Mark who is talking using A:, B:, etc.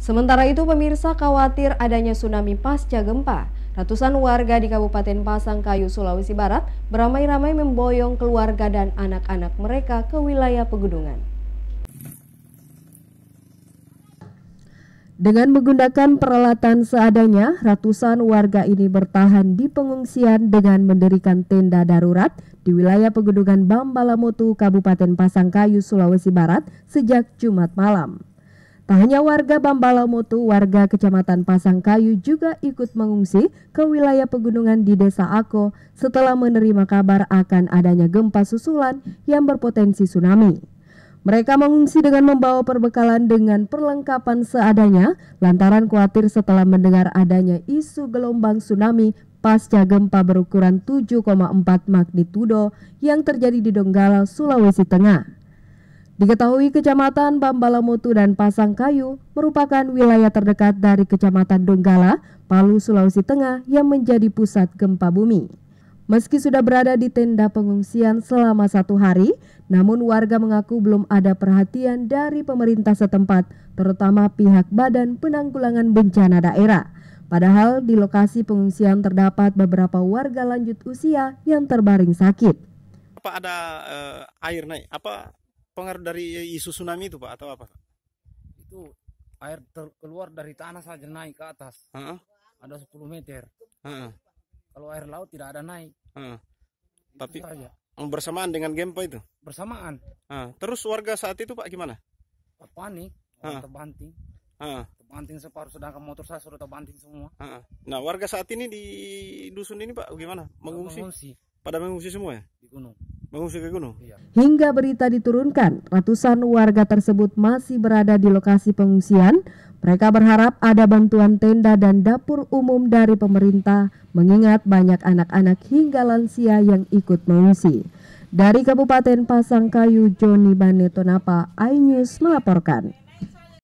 A: Sementara itu pemirsa khawatir adanya tsunami pasca gempa. Ratusan warga di Kabupaten Pasangkayu, Sulawesi Barat beramai-ramai memboyong keluarga dan anak-anak mereka ke wilayah pegunungan. Dengan menggunakan peralatan seadanya, ratusan warga ini bertahan di pengungsian dengan mendirikan tenda darurat di wilayah pegunungan Bambalamutu, Kabupaten Pasangkayu, Sulawesi Barat sejak Jumat malam. Tak hanya warga Bambalamutu, warga Kecamatan Pasangkayu juga ikut mengungsi ke wilayah pegunungan di Desa Ako setelah menerima kabar akan adanya gempa susulan yang berpotensi tsunami. Mereka mengungsi dengan membawa perbekalan dengan perlengkapan seadanya lantaran khawatir setelah mendengar adanya isu gelombang tsunami pasca gempa berukuran 7,4 magnitudo yang terjadi di Donggala, Sulawesi Tengah. Diketahui Kecamatan Bambalamutu dan Pasangkayu merupakan wilayah terdekat dari Kecamatan Donggala, Palu, Sulawesi Tengah yang menjadi pusat gempa bumi. Meski sudah berada di tenda pengungsian selama satu hari, namun warga mengaku belum ada perhatian dari pemerintah setempat, terutama pihak Badan Penanggulangan Bencana Daerah. Padahal di lokasi pengungsian terdapat beberapa warga lanjut usia yang terbaring sakit. Apa
B: ada uh, air naik? Apa terpengaruh dari isu tsunami itu Pak atau apa?
C: Itu air keluar dari tanah saja naik ke atas. Uh -uh. Ada 10 meter. Uh -uh. Kalau air laut tidak ada naik.
B: Uh -uh. Tapi saja. Oh, bersamaan dengan gempa itu? Bersamaan. Uh. Terus warga saat itu Pak gimana? Panik, uh -uh. terbanting. Uh -uh.
C: Terbanting separuh sedangkan motor saya sudah terbanting semua.
B: Uh -uh. Nah, warga saat ini di dusun ini Pak gimana? Mengungsi? Mengungsi. Pada mengungsi semua ya? Di gunung. Mengungsi ke iya.
A: Hingga berita diturunkan, ratusan warga tersebut masih berada di lokasi pengungsian. Mereka berharap ada bantuan tenda dan dapur umum dari pemerintah, mengingat banyak anak-anak hingga lansia yang ikut mengungsi. Dari Kabupaten Pasangkayu, Joni Banetonapa, iNews melaporkan.